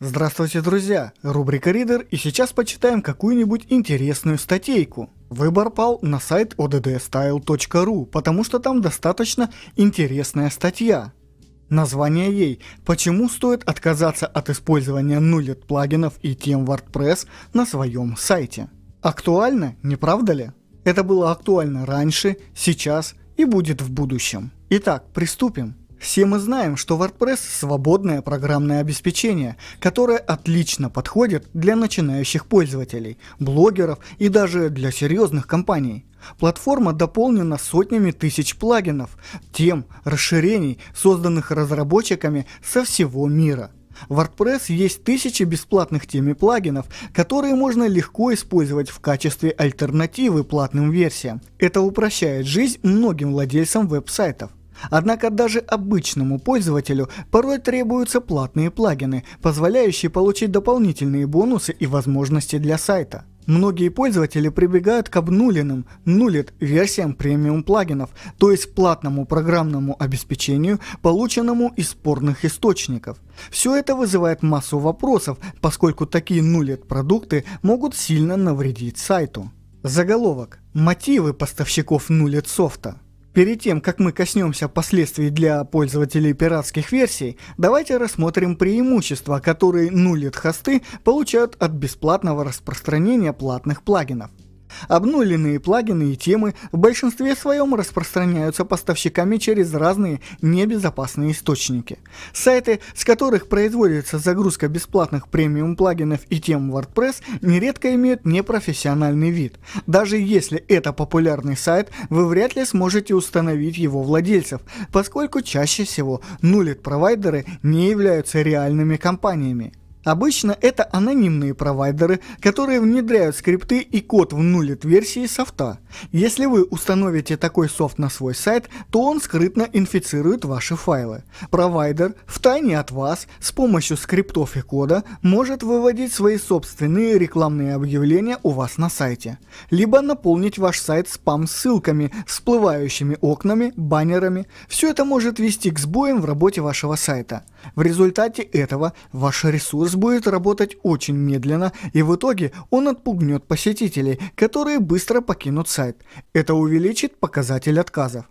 Здравствуйте, друзья! Рубрика Ридер и сейчас почитаем какую-нибудь интересную статейку. Выбор пал на сайт oddstyle.ru, потому что там достаточно интересная статья. Название ей «Почему стоит отказаться от использования нулет плагинов и тем WordPress на своем сайте?» Актуально, не правда ли? Это было актуально раньше, сейчас и будет в будущем. Итак, приступим. Все мы знаем, что WordPress – свободное программное обеспечение, которое отлично подходит для начинающих пользователей, блогеров и даже для серьезных компаний. Платформа дополнена сотнями тысяч плагинов, тем, расширений, созданных разработчиками со всего мира. В WordPress есть тысячи бесплатных тем и плагинов, которые можно легко использовать в качестве альтернативы платным версиям. Это упрощает жизнь многим владельцам веб-сайтов. Однако даже обычному пользователю порой требуются платные плагины, позволяющие получить дополнительные бонусы и возможности для сайта. Многие пользователи прибегают к обнуленным нулит версиям премиум плагинов, то есть платному программному обеспечению, полученному из спорных источников. Все это вызывает массу вопросов, поскольку такие нулит продукты могут сильно навредить сайту. Заголовок. Мотивы поставщиков нулит софта. Перед тем, как мы коснемся последствий для пользователей пиратских версий, давайте рассмотрим преимущества, которые нулит хосты получают от бесплатного распространения платных плагинов. Обнуленные плагины и темы в большинстве своем распространяются поставщиками через разные небезопасные источники. Сайты, с которых производится загрузка бесплатных премиум плагинов и тем WordPress, нередко имеют непрофессиональный вид. Даже если это популярный сайт, вы вряд ли сможете установить его владельцев, поскольку чаще всего нулит провайдеры не являются реальными компаниями. Обычно это анонимные провайдеры, которые внедряют скрипты и код в нулит версии софта. Если вы установите такой софт на свой сайт, то он скрытно инфицирует ваши файлы. Провайдер втайне от вас с помощью скриптов и кода может выводить свои собственные рекламные объявления у вас на сайте. Либо наполнить ваш сайт спам-ссылками, всплывающими окнами, баннерами. Все это может вести к сбоям в работе вашего сайта. В результате этого ваш ресурс будет работать очень медленно, и в итоге он отпугнет посетителей, которые быстро покинут сайт. Это увеличит показатель отказов.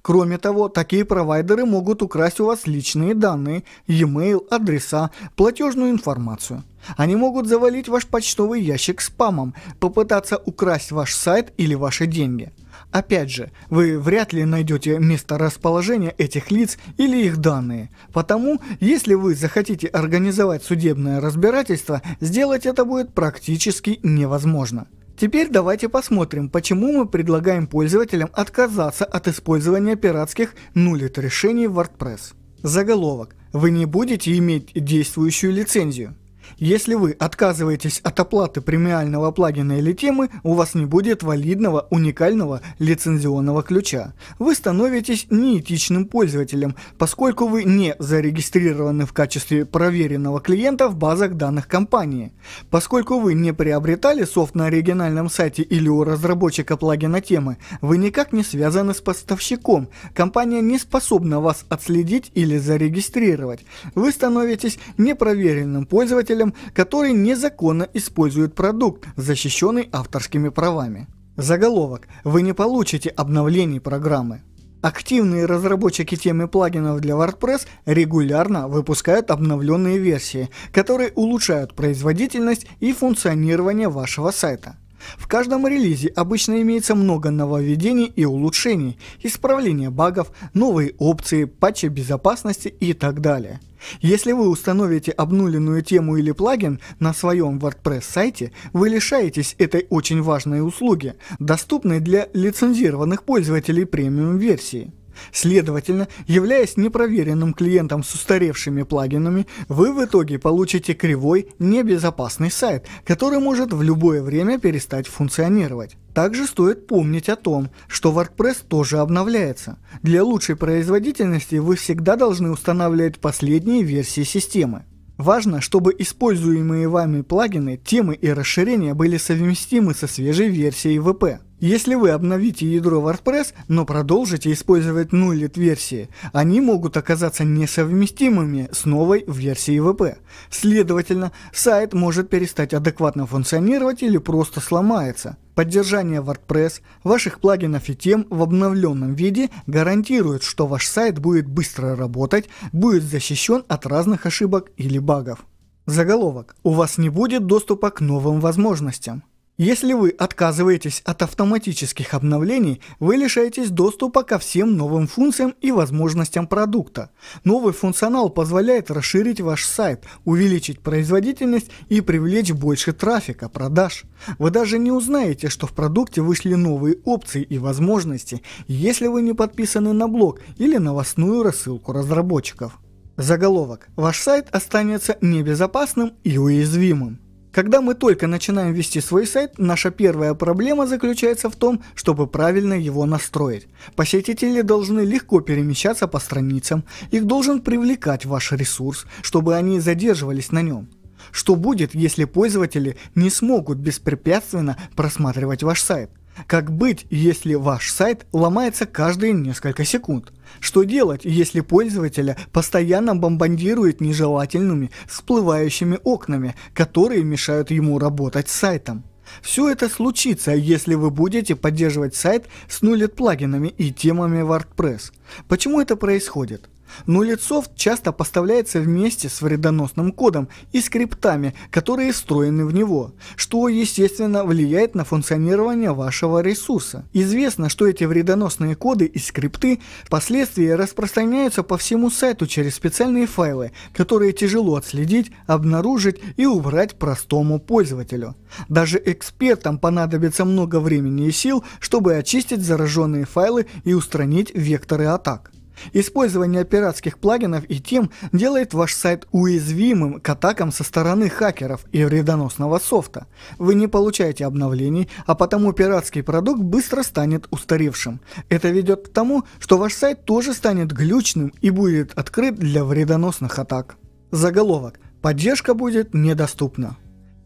Кроме того, такие провайдеры могут украсть у вас личные данные, e-mail, адреса, платежную информацию. Они могут завалить ваш почтовый ящик спамом, попытаться украсть ваш сайт или ваши деньги. Опять же, вы вряд ли найдете месторасположение этих лиц или их данные. Потому, если вы захотите организовать судебное разбирательство, сделать это будет практически невозможно. Теперь давайте посмотрим, почему мы предлагаем пользователям отказаться от использования пиратских нулит решений в WordPress. Заголовок. Вы не будете иметь действующую лицензию. Если вы отказываетесь от оплаты премиального плагина или темы, у вас не будет валидного уникального лицензионного ключа. Вы становитесь неэтичным пользователем, поскольку вы не зарегистрированы в качестве проверенного клиента в базах данных компании. Поскольку вы не приобретали софт на оригинальном сайте или у разработчика плагина темы, вы никак не связаны с поставщиком, компания не способна вас отследить или зарегистрировать. Вы становитесь непроверенным пользователем производителям, которые незаконно используют продукт, защищенный авторскими правами. Заголовок. Вы не получите обновлений программы. Активные разработчики темы плагинов для WordPress регулярно выпускают обновленные версии, которые улучшают производительность и функционирование вашего сайта. В каждом релизе обычно имеется много нововведений и улучшений, исправление багов, новые опции, патчи безопасности и так далее. Если вы установите обнуленную тему или плагин на своем WordPress сайте, вы лишаетесь этой очень важной услуги, доступной для лицензированных пользователей премиум версии. Следовательно, являясь непроверенным клиентом с устаревшими плагинами, вы в итоге получите кривой, небезопасный сайт, который может в любое время перестать функционировать. Также стоит помнить о том, что WordPress тоже обновляется. Для лучшей производительности вы всегда должны устанавливать последние версии системы. Важно, чтобы используемые вами плагины, темы и расширения были совместимы со свежей версией ВП. Если вы обновите ядро WordPress, но продолжите использовать нулит версии, они могут оказаться несовместимыми с новой версией ВП. Следовательно, сайт может перестать адекватно функционировать или просто сломается. Поддержание WordPress, ваших плагинов и тем в обновленном виде гарантирует, что ваш сайт будет быстро работать, будет защищен от разных ошибок или багов. Заголовок. У вас не будет доступа к новым возможностям. Если вы отказываетесь от автоматических обновлений, вы лишаетесь доступа ко всем новым функциям и возможностям продукта. Новый функционал позволяет расширить ваш сайт, увеличить производительность и привлечь больше трафика, продаж. Вы даже не узнаете, что в продукте вышли новые опции и возможности, если вы не подписаны на блог или новостную рассылку разработчиков. Заголовок. Ваш сайт останется небезопасным и уязвимым. Когда мы только начинаем вести свой сайт, наша первая проблема заключается в том, чтобы правильно его настроить. Посетители должны легко перемещаться по страницам, их должен привлекать ваш ресурс, чтобы они задерживались на нем. Что будет, если пользователи не смогут беспрепятственно просматривать ваш сайт? Как быть, если ваш сайт ломается каждые несколько секунд? Что делать, если пользователя постоянно бомбардирует нежелательными всплывающими окнами, которые мешают ему работать с сайтом? Все это случится, если вы будете поддерживать сайт с нулет плагинами и темами WordPress. Почему это происходит? Но лицофт часто поставляется вместе с вредоносным кодом и скриптами, которые встроены в него, что, естественно, влияет на функционирование вашего ресурса. Известно, что эти вредоносные коды и скрипты впоследствии распространяются по всему сайту через специальные файлы, которые тяжело отследить, обнаружить и убрать простому пользователю. Даже экспертам понадобится много времени и сил, чтобы очистить зараженные файлы и устранить векторы атак. Использование пиратских плагинов и тем делает ваш сайт уязвимым к атакам со стороны хакеров и вредоносного софта. Вы не получаете обновлений, а потому пиратский продукт быстро станет устаревшим. Это ведет к тому, что ваш сайт тоже станет глючным и будет открыт для вредоносных атак. Заголовок. Поддержка будет недоступна.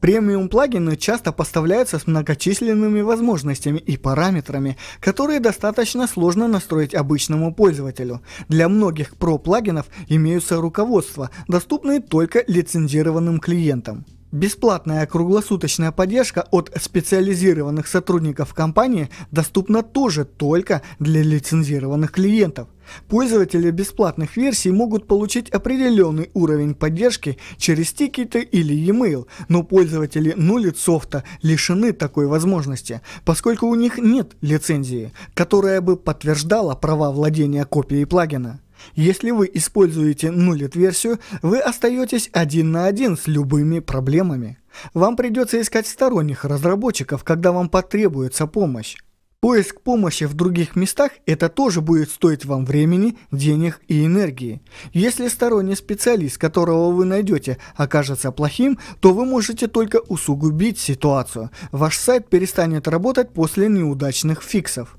Премиум плагины часто поставляются с многочисленными возможностями и параметрами, которые достаточно сложно настроить обычному пользователю. Для многих Pro плагинов имеются руководства, доступные только лицензированным клиентам. Бесплатная круглосуточная поддержка от специализированных сотрудников компании доступна тоже только для лицензированных клиентов. Пользователи бесплатных версий могут получить определенный уровень поддержки через тикеты или e-mail, но пользователи софта лишены такой возможности, поскольку у них нет лицензии, которая бы подтверждала права владения копией плагина. Если вы используете нулит-версию, вы остаетесь один на один с любыми проблемами. Вам придется искать сторонних разработчиков, когда вам потребуется помощь. Поиск помощи в других местах – это тоже будет стоить вам времени, денег и энергии. Если сторонний специалист, которого вы найдете, окажется плохим, то вы можете только усугубить ситуацию. Ваш сайт перестанет работать после неудачных фиксов.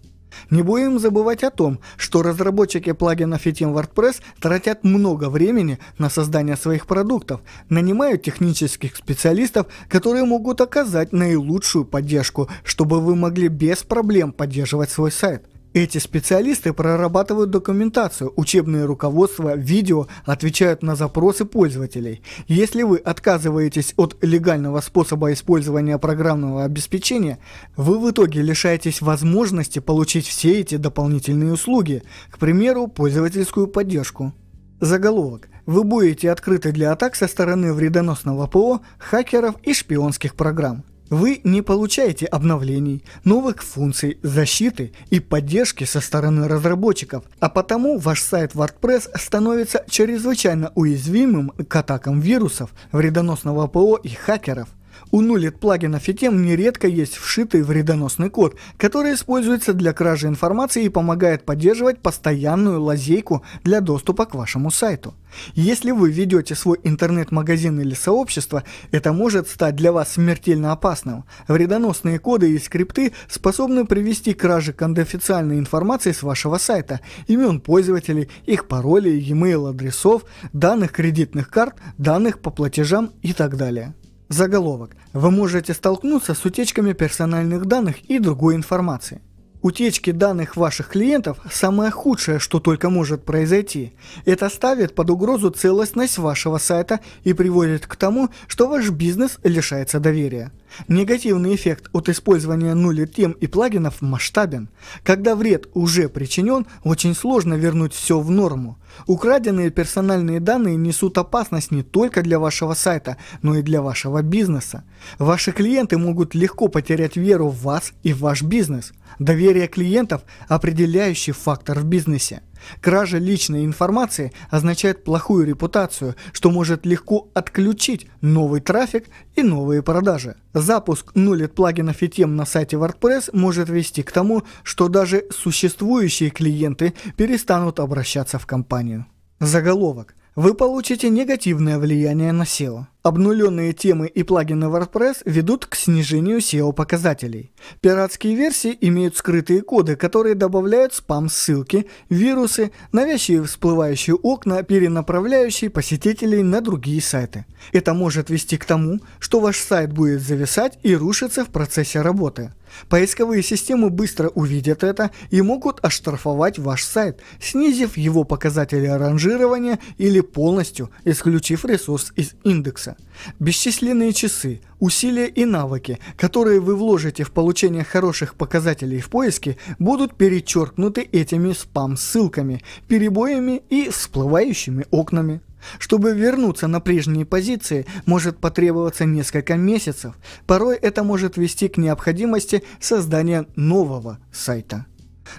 Не будем забывать о том, что разработчики плагинов и тем WordPress тратят много времени на создание своих продуктов, нанимают технических специалистов, которые могут оказать наилучшую поддержку, чтобы вы могли без проблем поддерживать свой сайт – эти специалисты прорабатывают документацию, учебные руководства, видео, отвечают на запросы пользователей. Если вы отказываетесь от легального способа использования программного обеспечения, вы в итоге лишаетесь возможности получить все эти дополнительные услуги, к примеру, пользовательскую поддержку. Заголовок. Вы будете открыты для атак со стороны вредоносного ПО, хакеров и шпионских программ. Вы не получаете обновлений, новых функций, защиты и поддержки со стороны разработчиков, а потому ваш сайт WordPress становится чрезвычайно уязвимым к атакам вирусов, вредоносного ПО и хакеров. У Nulit плагина FETEM нередко есть вшитый вредоносный код, который используется для кражи информации и помогает поддерживать постоянную лазейку для доступа к вашему сайту. Если вы ведете свой интернет-магазин или сообщество, это может стать для вас смертельно опасным. Вредоносные коды и скрипты способны привести к краже конфиденциальной информации с вашего сайта, имен пользователей, их паролей, e-mail адресов, данных кредитных карт, данных по платежам и так далее. Заголовок. Вы можете столкнуться с утечками персональных данных и другой информации. Утечки данных ваших клиентов – самое худшее, что только может произойти. Это ставит под угрозу целостность вашего сайта и приводит к тому, что ваш бизнес лишается доверия. Негативный эффект от использования нули тем и плагинов масштабен. Когда вред уже причинен, очень сложно вернуть все в норму. Украденные персональные данные несут опасность не только для вашего сайта, но и для вашего бизнеса. Ваши клиенты могут легко потерять веру в вас и в ваш бизнес. Доверие клиентов – определяющий фактор в бизнесе. Кража личной информации означает плохую репутацию, что может легко отключить новый трафик и новые продажи. Запуск нулит плагинов и тем на сайте WordPress может вести к тому, что даже существующие клиенты перестанут обращаться в компанию. Заголовок. Вы получите негативное влияние на SEO. Обнуленные темы и плагины WordPress ведут к снижению SEO-показателей. Пиратские версии имеют скрытые коды, которые добавляют спам-ссылки, вирусы, навязчивые всплывающие окна, перенаправляющие посетителей на другие сайты. Это может вести к тому, что ваш сайт будет зависать и рушиться в процессе работы. Поисковые системы быстро увидят это и могут оштрафовать ваш сайт, снизив его показатели ранжирования или полностью исключив ресурс из индекса. Бесчисленные часы, усилия и навыки, которые вы вложите в получение хороших показателей в поиске, будут перечеркнуты этими спам-ссылками, перебоями и всплывающими окнами. Чтобы вернуться на прежние позиции, может потребоваться несколько месяцев. Порой это может вести к необходимости создания нового сайта.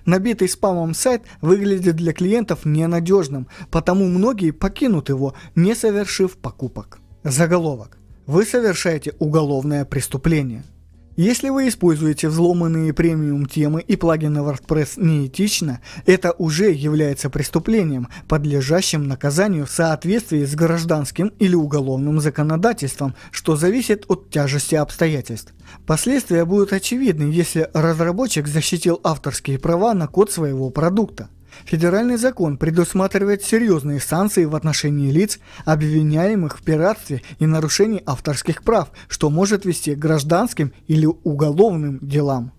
Набитый спамом сайт выглядит для клиентов ненадежным, потому многие покинут его, не совершив покупок. Заголовок. Вы совершаете уголовное преступление. Если вы используете взломанные премиум темы и плагины WordPress неэтично, это уже является преступлением, подлежащим наказанию в соответствии с гражданским или уголовным законодательством, что зависит от тяжести обстоятельств. Последствия будут очевидны, если разработчик защитил авторские права на код своего продукта. Федеральный закон предусматривает серьезные санкции в отношении лиц, обвиняемых в пиратстве и нарушении авторских прав, что может вести к гражданским или уголовным делам.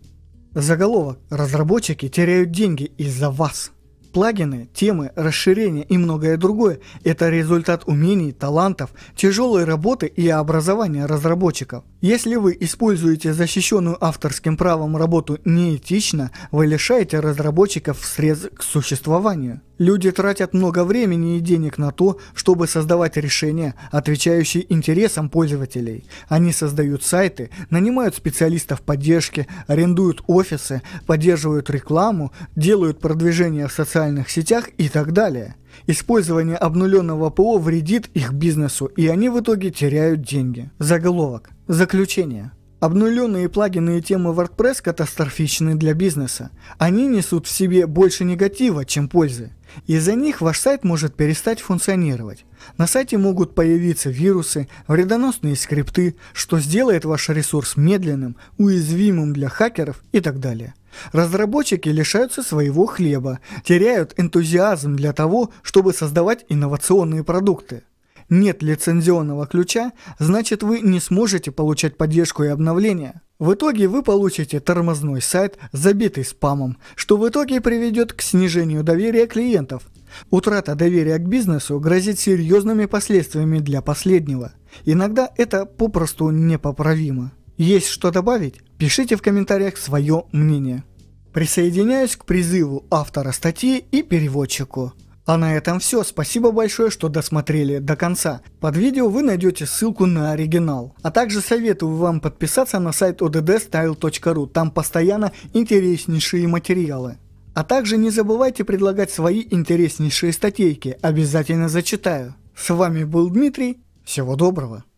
Заголовок «Разработчики теряют деньги из-за вас». Плагины, темы, расширения и многое другое – это результат умений, талантов, тяжелой работы и образования разработчиков. Если вы используете защищенную авторским правом работу неэтично, вы лишаете разработчиков средств к существованию. Люди тратят много времени и денег на то, чтобы создавать решения, отвечающие интересам пользователей. Они создают сайты, нанимают специалистов поддержки, арендуют офисы, поддерживают рекламу, делают продвижение в социальных сетях и так далее. Использование обнуленного ПО вредит их бизнесу, и они в итоге теряют деньги. Заголовок. Заключение. Обнуленные плагины и темы WordPress катастрофичны для бизнеса. Они несут в себе больше негатива, чем пользы. Из-за них ваш сайт может перестать функционировать. На сайте могут появиться вирусы, вредоносные скрипты, что сделает ваш ресурс медленным, уязвимым для хакеров и так далее. Разработчики лишаются своего хлеба, теряют энтузиазм для того, чтобы создавать инновационные продукты. Нет лицензионного ключа, значит вы не сможете получать поддержку и обновления. В итоге вы получите тормозной сайт, забитый спамом, что в итоге приведет к снижению доверия клиентов. Утрата доверия к бизнесу грозит серьезными последствиями для последнего. Иногда это попросту непоправимо. Есть что добавить? Пишите в комментариях свое мнение. Присоединяюсь к призыву автора статьи и переводчику. А на этом все. Спасибо большое, что досмотрели до конца. Под видео вы найдете ссылку на оригинал. А также советую вам подписаться на сайт oddstyle.ru. Там постоянно интереснейшие материалы. А также не забывайте предлагать свои интереснейшие статейки. Обязательно зачитаю. С вами был Дмитрий. Всего доброго.